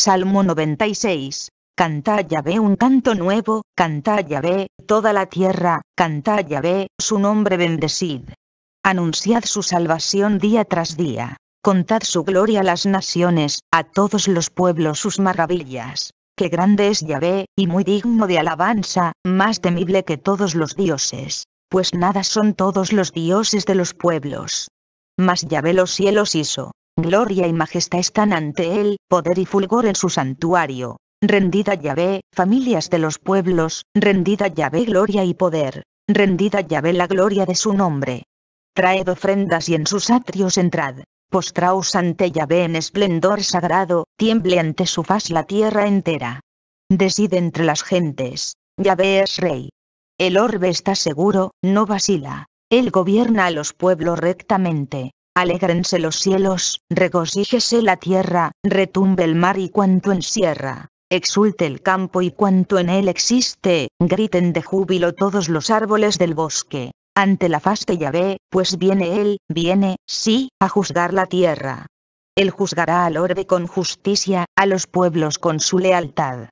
Salmo 96. Canta Yahvé un canto nuevo, canta Yahvé, toda la tierra, canta Yahvé, su nombre bendecid. Anunciad su salvación día tras día. Contad su gloria a las naciones, a todos los pueblos sus maravillas. Que grande es Yahvé, y muy digno de alabanza, más temible que todos los dioses. Pues nada son todos los dioses de los pueblos. Mas Yahvé los cielos hizo, Gloria y majestad están ante él, poder y fulgor en su santuario. Rendida Yahvé, familias de los pueblos, rendida Yahvé gloria y poder. Rendida Yahvé la gloria de su nombre. Traed ofrendas y en sus atrios entrad. Postraos ante Yahvé en esplendor sagrado, tiemble ante su faz la tierra entera. Decide entre las gentes. Yahvé es rey. El orbe está seguro, no vacila. Él gobierna a los pueblos rectamente alégrense los cielos, regocíjese la tierra, retumbe el mar y cuanto encierra. Exulte el campo y cuanto en él existe, griten de júbilo todos los árboles del bosque. Ante la fasta ya ve, pues viene él, viene, sí, a juzgar la tierra. Él juzgará al orbe con justicia, a los pueblos con su lealtad.